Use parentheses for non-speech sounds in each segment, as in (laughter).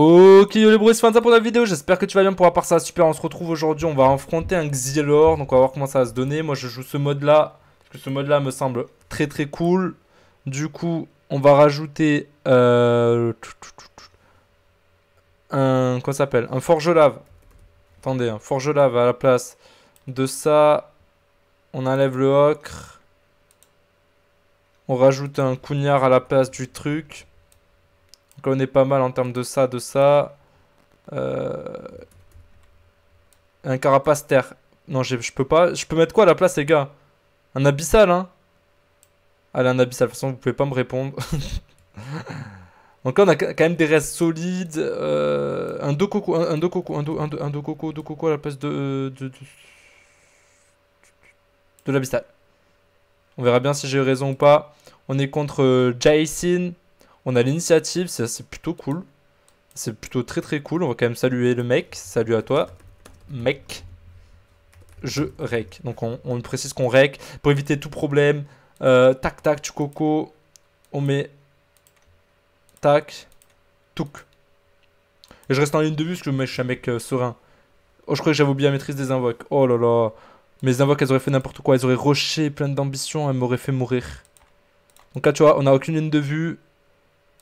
Ok les bruits c'est fin de ça pour la vidéo, j'espère que tu vas bien pour avoir ça, super, on se retrouve aujourd'hui, on va affronter un Xylor, donc on va voir comment ça va se donner, moi je joue ce mode là, parce que ce mode là me semble très très cool, du coup on va rajouter euh, un, quoi s'appelle, un forge lave, attendez, un forge lave à la place de ça, on enlève le ocre, on rajoute un cougnard à la place du truc, donc là, on est pas mal en termes de ça, de ça. Euh, un carapace terre. Non, je peux pas. Je peux mettre quoi à la place, les gars Un abyssal, hein Allez, un abyssal. De toute façon, vous pouvez pas me répondre. (laughs) Donc là, on a quand même des restes solides. Euh, un deux coco, un, coco, un un, coco, à la place de... de, de l'abyssal. On verra bien si j'ai raison ou pas. On est contre euh, Jason. On a l'initiative, c'est plutôt cool. C'est plutôt très très cool. On va quand même saluer le mec. Salut à toi, mec. Je rec. Donc on, précise qu'on rec pour éviter tout problème. Euh, tac tac, tu coco. On met tac, touc. Et je reste en ligne de vue parce que je suis un mec euh, serein. Oh, je crois que j'avais oublié la maîtrise des invoques. Oh là là. Mes invoques, elles auraient fait n'importe quoi. Elles auraient rushé plein d'ambition. Elles m'auraient fait mourir. Donc là, tu vois, on a aucune ligne de vue.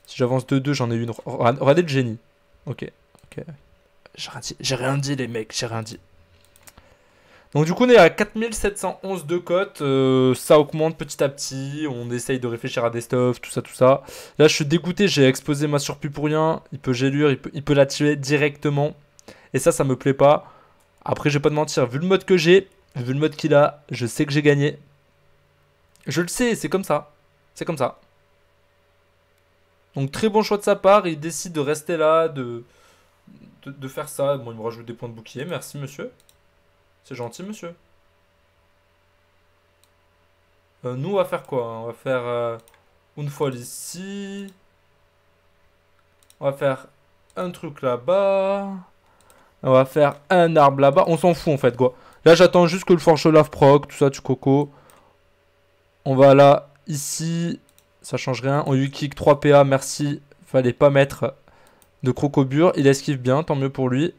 Si j'avance 2-2, j'en ai une. Regardez le génie. Ok, ok. J'ai rien dit, les mecs, j'ai rien dit. Donc du coup on est à 4711 de cote, euh, ça augmente petit à petit, on essaye de réfléchir à des stuffs, tout ça, tout ça. Là je suis dégoûté, j'ai exposé ma surpu pour rien, il peut gélure, il peut, il la directement. Et ça, ça me plaît pas. Après je vais pas te mentir, vu le mode que j'ai, vu le mode qu'il a, je sais que j'ai gagné. Je le sais, c'est comme ça, c'est comme ça. Donc très bon choix de sa part, il décide de rester là, de, de, faire ça. Bon, il me rajoute des points de bouclier, merci monsieur. C'est gentil monsieur. Euh, nous, on va faire quoi hein On va faire euh, une folle ici. On va faire un truc là-bas. On va faire un arbre là-bas. On s'en fout en fait quoi. Là, j'attends juste que le forge lave proc, tout ça, tu coco. On va là, ici ça change rien. On lui kick 3 PA, merci. Fallait pas mettre de crocobure. Il esquive bien, tant mieux pour lui.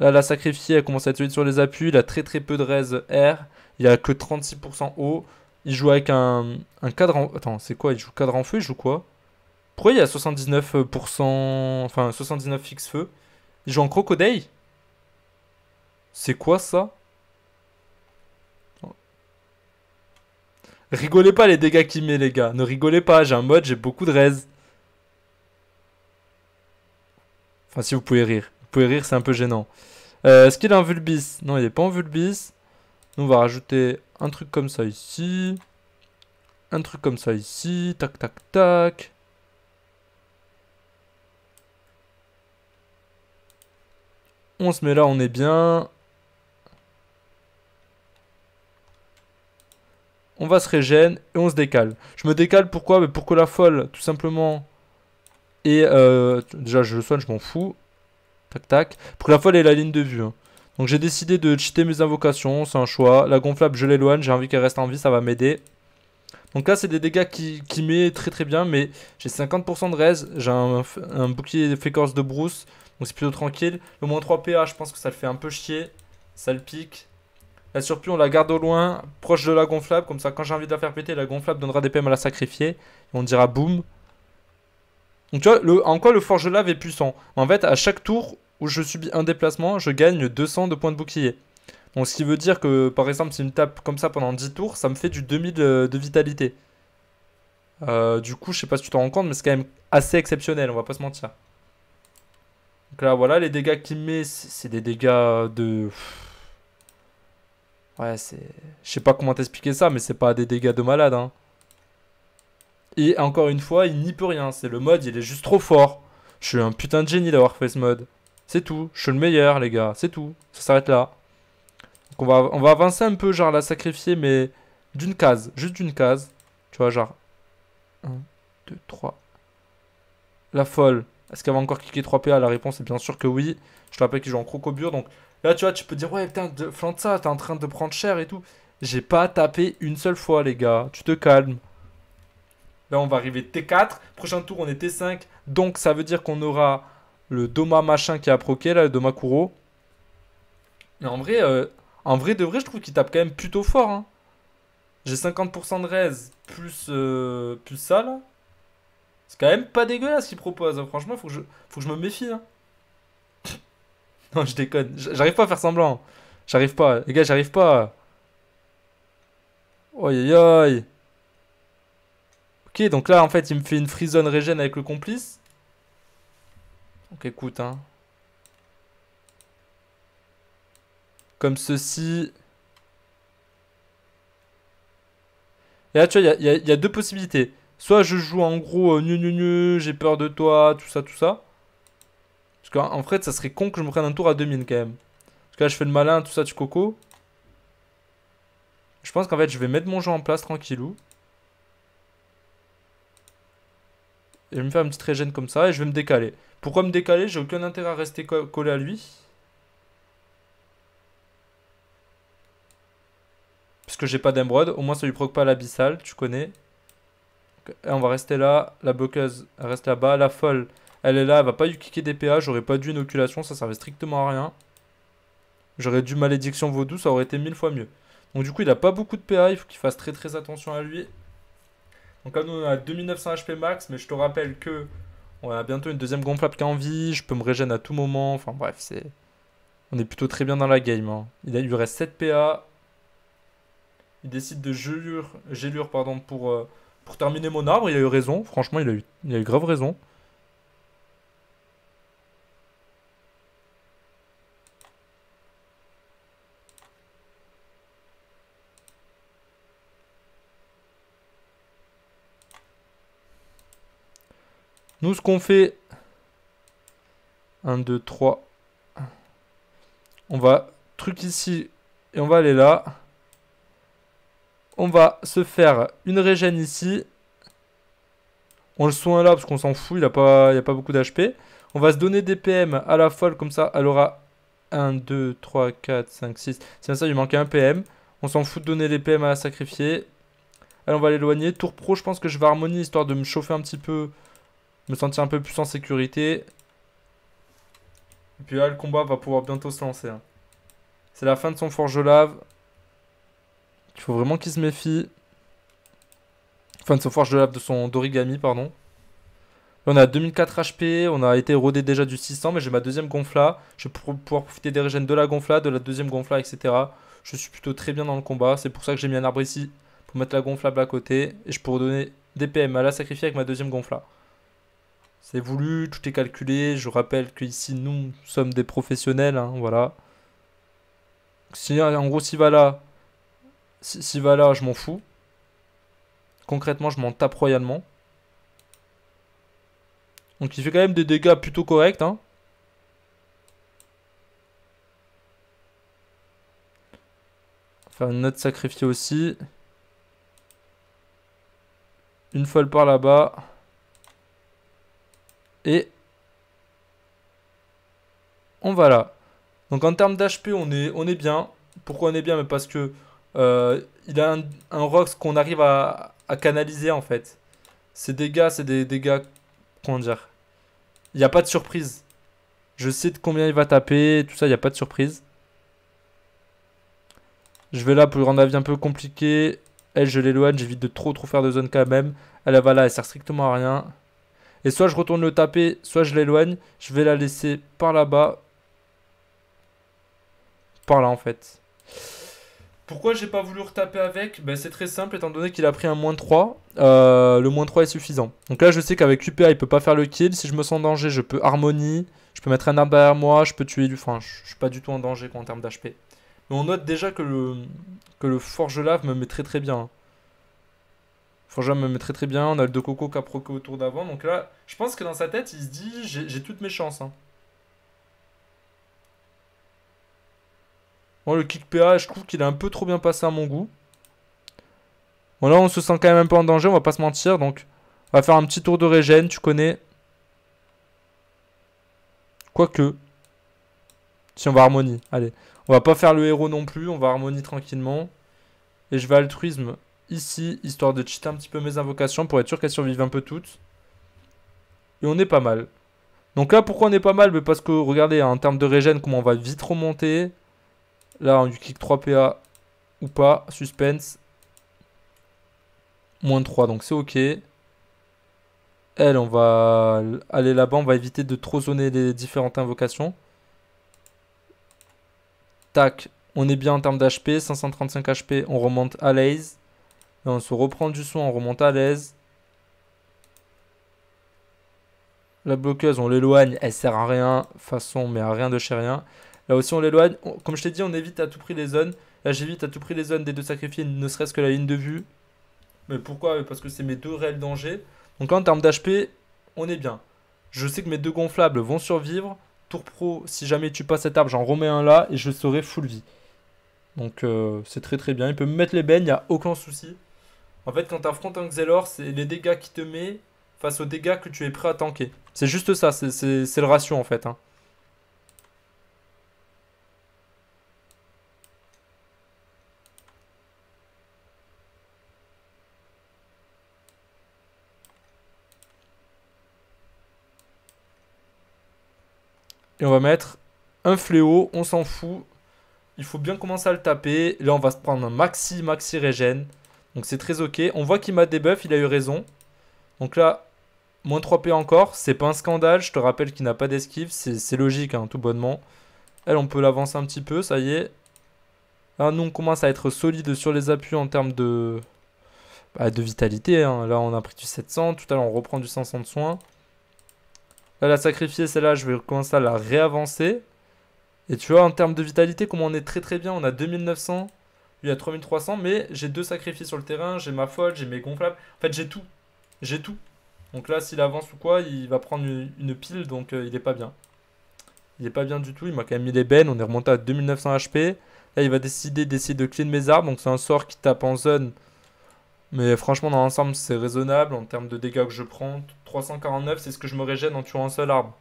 Là, la sacrifiée, elle commence à être sur les appuis. Il a très très peu de raise R. Il a que 36% haut. Il joue avec un, un cadre en... Attends, c'est quoi Il joue cadre en feu, il joue quoi Pourquoi il y a 79%... Enfin, 79 fixe feu Il joue en crocodile C'est quoi ça Rigolez pas les dégâts qu'il met, les gars. Ne rigolez pas, j'ai un mode, j'ai beaucoup de res. Enfin, si vous pouvez rire. Vous pouvez rire, c'est un peu gênant. Est-ce euh, qu'il a un vulbis Non, il n'est pas en vulbis. Nous, on va rajouter un truc comme ça ici. Un truc comme ça ici. Tac, tac, tac. On se met là, on est bien. on va se régène et on se décale. Je me décale pourquoi Mais Pour que la folle, tout simplement... Et euh, déjà, je le soigne, je m'en fous. Tac, tac. Pour que la folle ait la ligne de vue. Hein. Donc j'ai décidé de cheater mes invocations, c'est un choix. La gonflable, je l'éloigne, j'ai envie qu'elle reste en vie, ça va m'aider. Donc là, c'est des dégâts qui, qui met très très bien, mais j'ai 50% de res, j'ai un, un, de fécorce de brousse, donc c'est plutôt tranquille. Le moins 3 PA, je pense que ça le fait un peu chier, ça le pique. La surplus, on la garde au loin, proche de la gonflable. Comme ça, quand j'ai envie de la faire péter, la gonflable donnera des PM à la sacrifier. Et on dira boum. Donc tu vois, le, en quoi le forge lave est puissant En fait, à chaque tour où je subis un déplacement, je gagne 200 de points de bouclier. Donc ce qui veut dire que, par exemple, si me tape comme ça pendant 10 tours, ça me fait du 2000 de, vitalité. Euh, du coup, je sais pas si tu t'en rends compte, mais c'est quand même assez exceptionnel, on va pas se mentir. Donc là, voilà, les dégâts qu'il met, c'est des dégâts de... Ouais, c'est... Je sais pas comment t'expliquer ça, mais c'est pas des dégâts de malade. Hein. Et encore une fois, il n'y peut rien. C'est le mode, il est juste trop fort. Je suis un putain de génie d'avoir fait ce mode. C'est tout. Je suis le meilleur, les gars. C'est tout. Ça s'arrête là. Donc on va, on va avancer un peu, genre la sacrifier, mais d'une case. Juste d'une case. Tu vois, genre... 1, 2, 3. La folle. Est-ce qu'elle va encore kicker 3 PA La réponse est bien sûr que oui. Je te rappelle qu'il joue en crocobure, donc Là, tu vois, tu peux dire, ouais, putain, de, ça, t'es en train de prendre cher et tout. J'ai pas tapé une seule fois, les gars. Tu te calmes. Là, on va arriver T4. Prochain tour, on est T5. Donc, ça veut dire qu'on aura le Doma machin qui a proqué, là, le Doma Kuro. Mais en vrai, euh, en vrai de vrai, je trouve qu'il tape quand même plutôt fort. Hein. J'ai 50% de raise plus, euh, plus ça, là. C'est quand même pas dégueulasse qu'il propose. Hein. Franchement, faut que, je, faut que je me méfie. Hein. Non, je déconne. J'arrive pas à faire semblant. J'arrive pas. Les gars, j'arrive pas. Oi, Ok, donc là, en fait, il me fait une free zone régène avec le complice. Donc écoute, hein. Comme ceci. Et là, tu vois, il y, a deux possibilités. Soit je joue en gros, euh, nu, nu, nu, j'ai peur de toi, tout ça, tout ça. Parce qu'en en fait, ça serait con que je me prenne un tour à 2000 quand même. Parce que là, je fais le malin, tout ça, tu coco. Je pense qu'en fait, je vais mettre mon jeu en place tranquillou. Et je vais me faire une petite régène comme ça et je vais me décaler. Pourquoi me décaler J'ai aucun intérêt à rester collé à lui. Parce que j'ai pas d'embrode. Au moins, ça lui proc pas l'abyssal, tu connais. Et on va rester là. La elle reste là-bas. La folle elle est là, elle va pas lui kicker des PA. J'aurais pas dû inoculation, ça servait strictement à rien. J'aurais dû malédiction vaudou, ça aurait été mille fois mieux. Donc du coup, il a pas beaucoup de PA, il faut qu'il fasse très très attention à lui. Donc là, nous, on a 2900 HP max, mais je te rappelle que on a bientôt une deuxième gonflable qui a envie, vie. Je peux me régène à tout moment. Enfin bref, c'est... On est plutôt très bien dans la game. Hein. Il, a, lui reste 7 PA. Il décide de gelure, gélure pardon, pour, euh, pour terminer mon arbre. Il a eu raison. Franchement, il a eu, il a eu grave raison. Nous, ce qu'on fait... 1, 2, 3. On va truc ici et on va aller là. On va se faire une régène ici. On le soigne là parce qu'on s'en fout, il n'y a, pas, a pas beaucoup d'HP. On va se donner des PM à la folle comme ça. Elle aura 1, 2, 3, 4, 5, 6. C'est bien ça, il manquait un PM. On s'en fout de donner les PM à la sacrifier. Allez, on va l'éloigner. Tour pro, je pense que je vais harmonie, histoire de me chauffer un petit peu me sentir un peu plus en sécurité. Et puis là, le combat va pouvoir bientôt se lancer. Hein. C'est la fin de son forge lave. Il faut vraiment qu'il se méfie. Fin de son forge de son d'origami, pardon. on a 2004 HP, on a été rodé déjà du 600, mais j'ai ma deuxième gonfla. Je vais pouvoir profiter des régènes de la gonfla, de la deuxième gonfla, etc. Je suis plutôt très bien dans le combat. C'est pour ça que j'ai mis un arbre ici, pour mettre la gonflable à côté. Et je pourrais donner des PM à la sacrifier avec ma deuxième gonfla. C'est voulu, tout est calculé. Je rappelle que ici nous sommes des professionnels, hein, voilà. Si en gros s'il va là, s'il va là, je m'en fous. Concrètement, je m'en tape royalement. Donc il fait quand même des dégâts plutôt corrects. Hein. Faire une note sacrifiée aussi. Une folle par là-bas. Et on va là. Donc en termes d'HP, on est, on est bien. Pourquoi on est bien parce que euh, il a un, un Rox qu'on arrive à, canaliser en fait. Ces dégâts, c'est des dégâts. Comment dire Il n'y a pas de surprise. Je sais de combien il va taper, tout ça, il n'y a pas de surprise. Je vais là pour rendre la vie un peu compliquée. Elle, je l'éloigne, j'évite de trop trop faire de zone quand même. elle va là, elle sert strictement à rien. Et soit je retourne le taper, soit je l'éloigne. Je vais la laisser par là-bas. Par là, en fait. Pourquoi j'ai pas voulu retaper avec ben, C'est très simple, étant donné qu'il a pris un moins 3, euh, le moins 3 est suffisant. Donc là, je sais qu'avec UPA, il peut pas faire le kill. Si je me sens en danger, je peux harmonie, je peux mettre un arbre derrière moi, je peux tuer du... Enfin, je, suis pas du tout en danger en termes d'HP. Mais on note déjà que le, que le forge lave me met très très bien. Hein jamais me met très très bien. On a le De Coco Caproco autour tour d'avant. Donc là, je pense que dans sa tête, il se dit j'ai toutes mes chances. Bon, hein. le kick PA, je trouve qu'il a un peu trop bien passé à mon goût. Bon, là, on se sent quand même un peu en danger, on va pas se mentir. Donc, on va faire un petit tour de régène, tu connais. Quoique. Si on va harmonie, allez. On va pas faire le héros non plus, on va harmonie tranquillement. Et je vais altruisme ici, histoire de cheater un petit peu mes invocations pour être sûr qu'elles survivent un peu toutes. Et on est pas mal. Donc là, pourquoi on est pas mal Mais Parce que, regardez, hein, en termes de régène, comment on va vite remonter. Là, on lui clique 3 PA ou pas. Suspense. Moins 3, donc c'est OK. Elle, on va aller là-bas. On va éviter de trop zoner les différentes invocations. Tac. On est bien en termes d'HP. 535 HP, on remonte à l'aise on se reprend du soin, on remonte à l'aise. La bloqueuse, on l'éloigne, elle sert à rien. Façon, mais à rien de chez rien. Là aussi, on l'éloigne. Comme je t'ai dit, on évite à tout prix les zones. Là, j'évite à tout prix les zones des deux sacrifiés, ne serait-ce que la ligne de vue. Mais pourquoi Parce que c'est mes deux réels dangers. Donc en termes d'HP, on est bien. Je sais que mes deux gonflables vont survivre. Tour pro, si jamais tu passes cet arbre, j'en remets un là et je serai full vie. Donc euh, c'est très très bien. Il peut me mettre les bennes, il n'y a aucun souci. En fait, quand tu affrontes un Xelor, c'est les dégâts qu'il te met face aux dégâts que tu es prêt à tanker. C'est juste ça, c'est le ratio en fait. Hein. Et on va mettre un fléau, on s'en fout. Il faut bien commencer à le taper. Là, on va se prendre un maxi, maxi régène. Donc c'est très ok. On voit qu'il m'a des buffs, il a eu raison. Donc là, moins 3p encore. C'est pas un scandale, je te rappelle qu'il n'a pas d'esquive. C'est logique, hein, tout bonnement. Elle, on peut l'avancer un petit peu, ça y est. Là, ah, nous, on commence à être solide sur les appuis en termes de, bah, de vitalité. Hein. Là, on a pris du 700. Tout à l'heure, on reprend du 500 de soins. Là, la sacrifier, celle-là, je vais commencer à la réavancer. Et tu vois, en termes de vitalité, comment on est très très bien. On a 2900 il a 3300, mais j'ai deux sacrifices sur le terrain, j'ai ma folle, j'ai mes gonflables. En fait, j'ai tout. J'ai tout. Donc là, s'il avance ou quoi, il va prendre une, pile, donc euh, il est pas bien. Il est pas bien du tout, il m'a quand même mis les bennes, on est remonté à 2900 HP. Là, il va décider d'essayer de clean mes arbres, donc c'est un sort qui tape en zone. Mais franchement, dans l'ensemble, c'est raisonnable en termes de dégâts que je prends. 349, c'est ce que je me régène en tuant un seul arbre.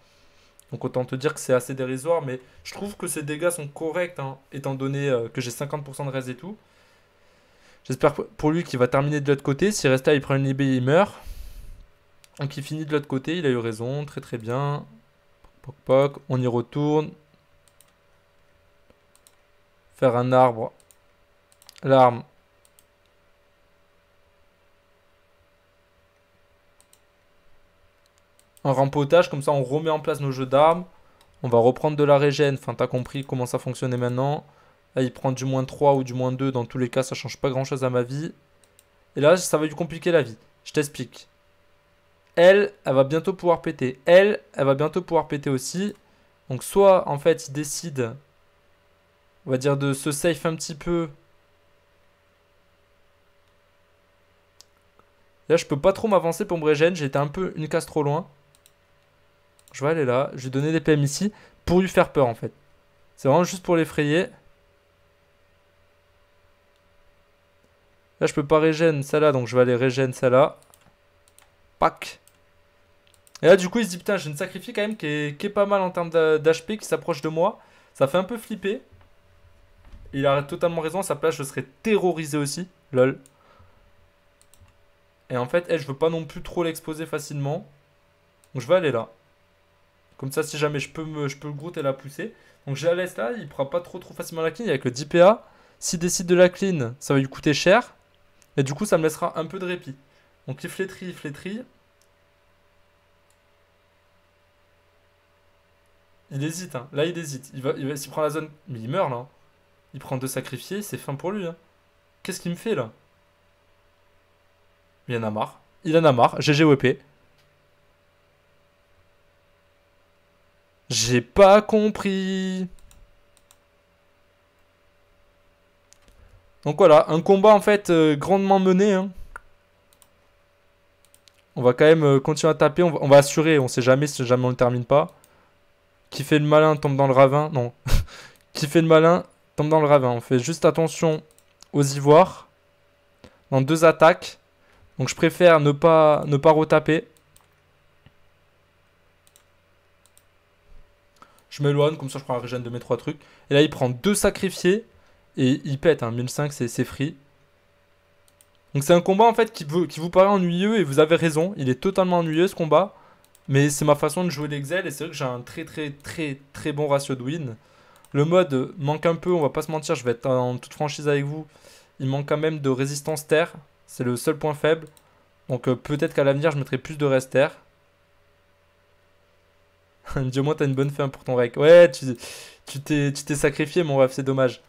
Donc autant te dire que c'est assez dérisoire, mais je trouve que ces dégâts sont corrects, hein, étant donné euh, que j'ai 50% de reste et tout. J'espère pour lui qu'il va terminer de l'autre côté. Si restait il prend une et il meurt. Donc il finit de l'autre côté, il a eu raison, très très bien. Poc poc, on y retourne. Faire un arbre. L'arme, Un rempotage, comme ça on remet en place nos jeux d'armes. On va reprendre de la régène, enfin t'as compris comment ça fonctionnait maintenant. Là il prend du moins 3 ou du moins 2, dans tous les cas ça change pas grand chose à ma vie. Et là ça va lui compliquer la vie, je t'explique. Elle, elle va bientôt pouvoir péter. Elle, elle va bientôt pouvoir péter aussi. Donc soit en fait il décide, on va dire de se safe un petit peu. Là je peux pas trop m'avancer pour me régène, j'ai un peu une case trop loin. Je vais aller là. Je vais donner des PM ici pour lui faire peur en fait. C'est vraiment juste pour l'effrayer. Là, je peux pas régène ça là, donc je vais aller régène ça là. Pac. Et là, du coup, il se dit Putain, j'ai une sacrifice quand même qui est, pas mal en termes d'HP qui s'approche de moi. Ça fait un peu flipper. Il a totalement raison. À sa place, je serais terrorisé aussi. Lol. Et en fait, je veux pas non plus trop l'exposer facilement. Donc, je vais aller là. Comme ça, si jamais je peux, me, je peux le la pousser. Donc j'ai la laisse là, il prend pas trop trop facilement la clean Il a que 10 PA. S'il décide de la clean, ça va lui coûter cher. Et du coup, ça me laissera un peu de répit. Donc il flétrit, il flétrit. Il hésite, hein. là il hésite. Il va, il va, s'il prend la zone, mais il meurt là. Hein. Il prend deux sacrifiés, c'est fin pour lui. Hein. Qu'est-ce qu'il me fait là Il en a marre. Il en a marre. GG J'ai pas compris. Donc voilà, un combat en fait euh, grandement mené. Hein. On va quand même euh, continuer à taper, on va, assurer, on sait jamais si jamais on ne termine pas. Qui fait le malin tombe dans le ravin, non. (laughs) Qui fait le malin tombe dans le ravin. On fait juste attention aux ivoires. Dans deux attaques. Donc je préfère ne pas, ne pas retaper. Je m'éloigne, comme ça je prends la régène de mes trois trucs. Et là, il prend deux sacrifiés et il pète. 1005, hein. c'est free. Donc c'est un combat en fait qui vous, paraît ennuyeux et vous avez raison. Il est totalement ennuyeux ce combat. Mais c'est ma façon de jouer l'Excel et c'est vrai que j'ai un très très très très bon ratio de win. Le mode manque un peu, on va pas se mentir, je vais être en toute franchise avec vous. Il manque quand même de résistance terre, c'est le seul point faible. Donc euh, peut-être qu'à l'avenir je mettrai plus de reste terre. (laughs) Dis moi t'as une bonne fin pour ton rec. Ouais, tu t'es tu sacrifié, mon ref, c'est dommage.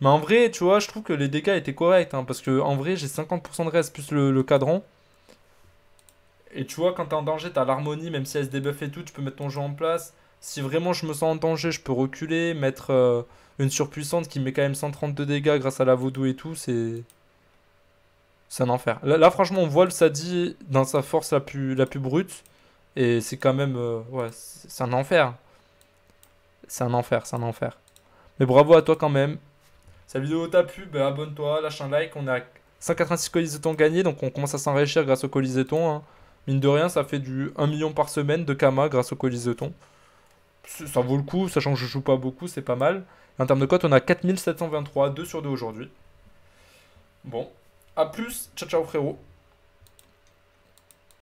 Mais en vrai, tu vois, je trouve que les dégâts étaient corrects. Hein, parce que en vrai, j'ai 50% de reste plus le, cadran. Et tu vois, quand t'es en danger, t'as l'harmonie, même si elle se débuffe et tout, tu peux mettre ton jeu en place. Si vraiment je me sens en danger, je peux reculer, mettre euh, une surpuissante qui met quand même 132 dégâts grâce à la vaudou et tout, c'est. C'est un enfer. Là, franchement, on voit le Sadi dans sa force la plus, la plus brute. Et c'est quand même... Euh, ouais, c'est un enfer. C'est un enfer, c'est un enfer. Mais bravo à toi quand même. Si la vidéo t'a plu, bah, abonne-toi, lâche un like. On a 186 thon gagnés, donc on commence à s'enrichir grâce aux de Hein. Mine de rien, ça fait du 1 million par semaine de Kama grâce aux thon. Ça vaut le coup, sachant que je joue pas beaucoup, c'est pas mal. en termes de cote, on a 4723, 2 sur 2 aujourd'hui. Bon, à plus, ciao ciao frérot.